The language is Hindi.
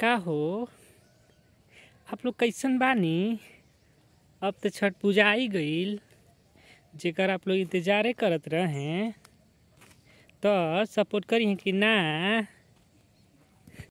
का हो आप लोग कैसन बानी अब तो छठ पूजा आई गई जेकर आप लोग इंतजारे करते रहें तो सपोर्ट करी कि ना